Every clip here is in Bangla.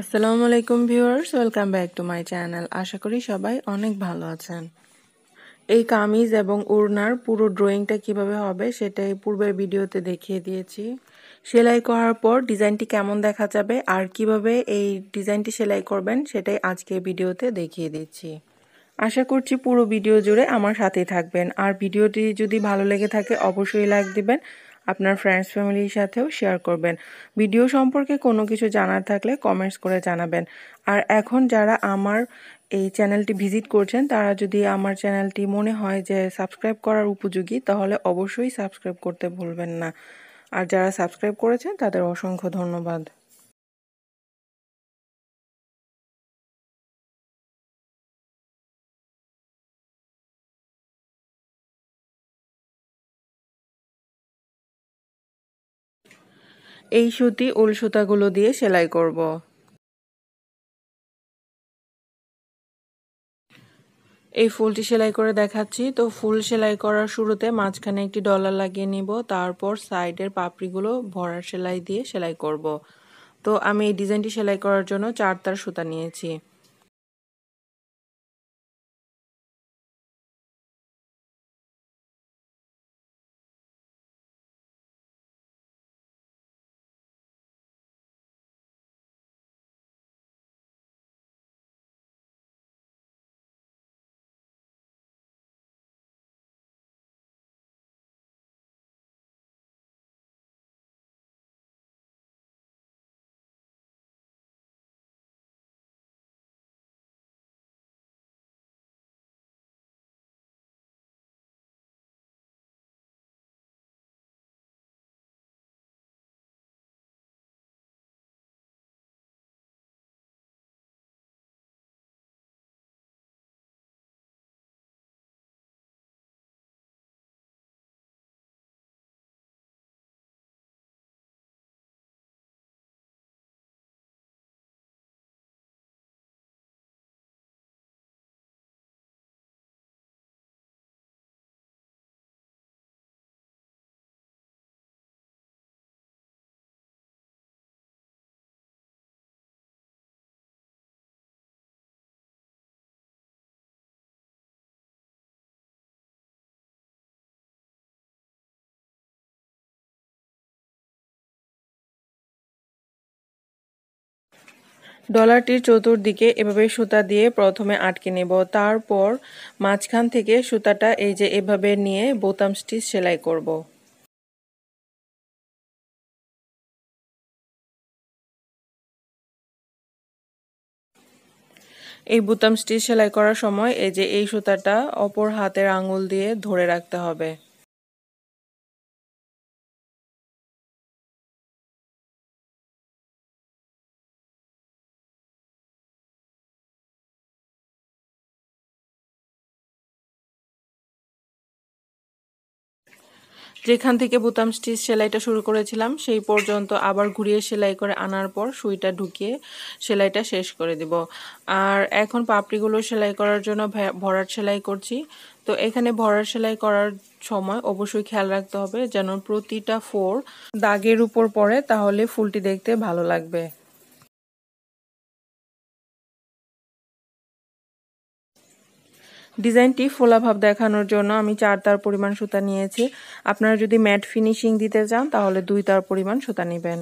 আসসালামু আলাইকুম viewers welcome back to my channel আশা করি সবাই অনেক ভালো আছেন এই কামিজ এবং উড়নার পুরো ড্রয়িংটা কিভাবে হবে সেটাই পূর্বের ভিডিওতে দেখিয়ে দিয়েছি সেলাই করার পর ডিজাইনটি কেমন দেখা যাবে আর কিভাবে এই ডিজাইনটি সেলাই করবেন সেটাই আজকের ভিডিওতে দেখিয়ে দিচ্ছি আশা করছি পুরো ভিডিও জুড়ে আমার সাথে থাকবেন আর ভিডিওটি যদি ভালো লেগে থাকে অবশ্যই লাইক দিবেন আপনার ফ্রেন্ডস ফ্যামিলির সাথেও শেয়ার করবেন ভিডিও সম্পর্কে কোনো কিছু জানার থাকলে কমেন্টস করে জানাবেন আর এখন যারা আমার এই চ্যানেলটি ভিজিট করছেন তারা যদি আমার চ্যানেলটি মনে হয় যে সাবস্ক্রাইব করার উপযোগী তাহলে অবশ্যই সাবস্ক্রাইব করতে ভুলবেন না আর যারা সাবস্ক্রাইব করেছেন তাদের অসংখ্য ধন্যবাদ এই সুতি উল সুতাগুলো দিয়ে সেলাই করব। এই ফুলটি সেলাই করে দেখাচ্ছি তো ফুল সেলাই করার শুরুতে মাঝখানে একটি ডলার লাগিয়ে নিব তারপর সাইডের পাপড়িগুলো ভরার সেলাই দিয়ে সেলাই করব। তো আমি এই ডিজাইনটি সেলাই করার জন্য চার তার সুতা নিয়েছি ডলারটির চতুর্দিকে এভাবে সুতা দিয়ে প্রথমে আটকে নেব তারপর মাঝখান থেকে সুতাটা এই যে এভাবে নিয়ে বোতাম স্টিচ সেলাই করব। এই বোতাম স্টিচ সেলাই করার সময় এই যে এই সুতাটা অপর হাতের আঙুল দিয়ে ধরে রাখতে হবে যেখান থেকে বুতাম স্টিচ সেলাইটা শুরু করেছিলাম সেই পর্যন্ত আবার ঘুরিয়ে সেলাই করে আনার পর সুইটা ঢুকিয়ে সেলাইটা শেষ করে দেব আর এখন পাপড়িগুলো সেলাই করার জন্য ভরাট সেলাই করছি তো এখানে ভরাট সেলাই করার সময় অবশ্যই খেয়াল রাখতে হবে যেন প্রতিটা ফোর দাগের উপর পড়ে তাহলে ফুলটি দেখতে ভালো লাগবে ডিজাইনটি ফোলাভাব দেখানোর জন্য আমি চার তার পরিমাণ সুতা নিয়েছি আপনারা যদি ম্যাট ফিনিশিং দিতে চান তাহলে দুই তার পরিমাণ সুতা নেবেন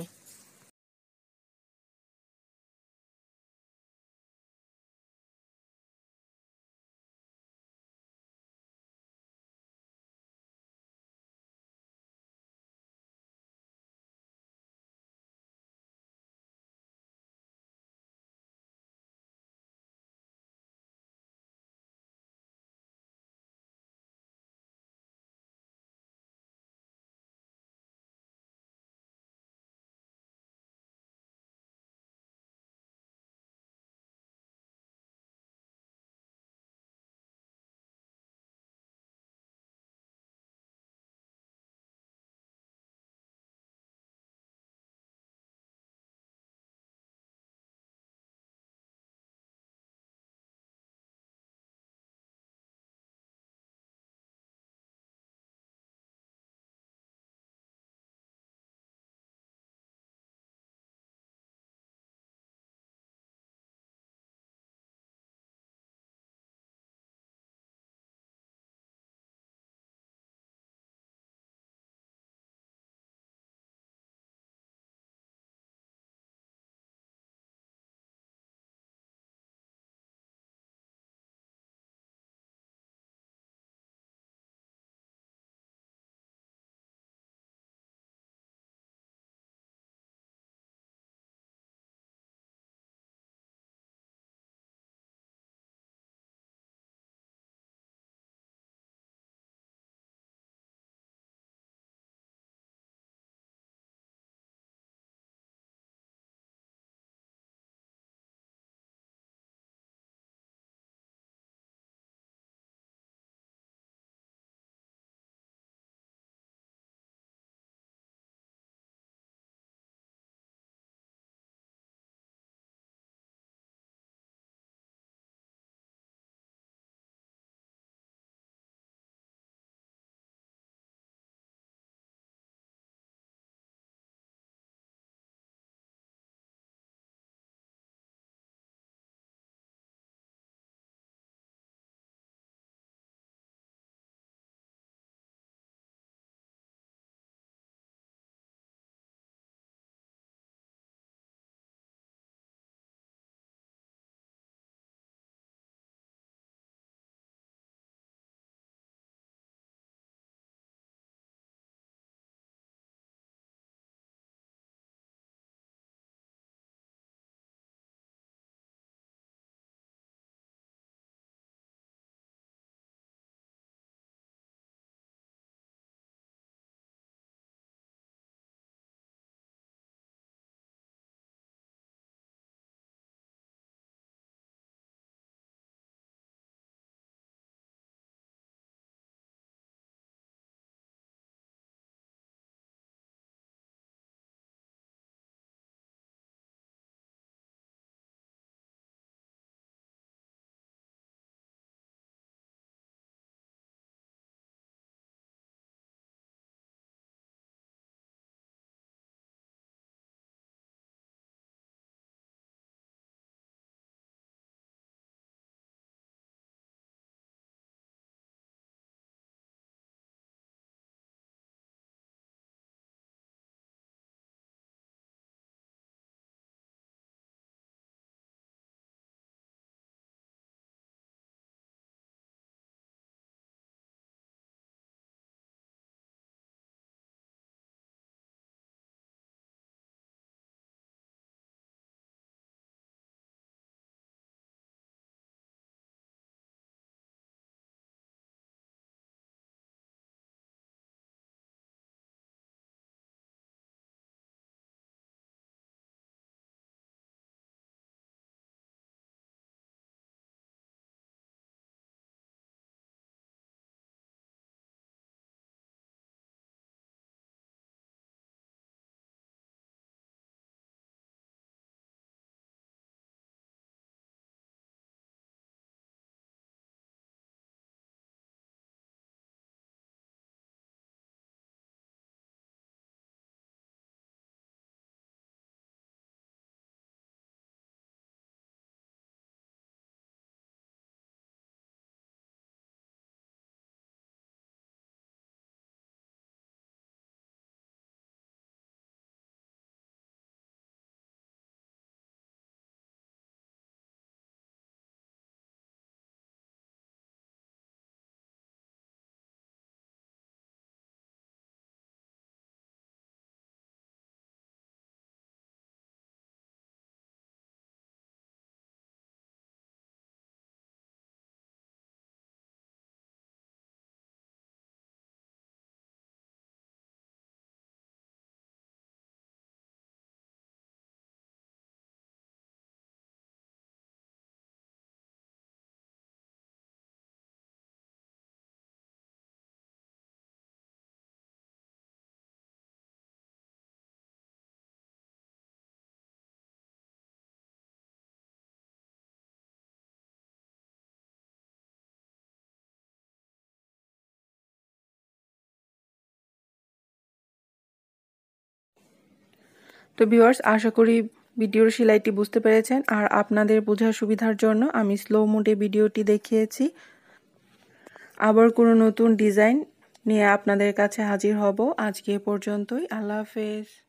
তো ভিউয়ার্স আশা করি ভিডিওর সেলাইটি বুঝতে পেরেছেন আর আপনাদের বোঝার সুবিধার জন্য আমি স্লো মোডে ভিডিওটি দেখিয়েছি আবার কোনো নতুন ডিজাইন নিয়ে আপনাদের কাছে হাজির হব আজকে পর্যন্তই আল্লাহ হাফেজ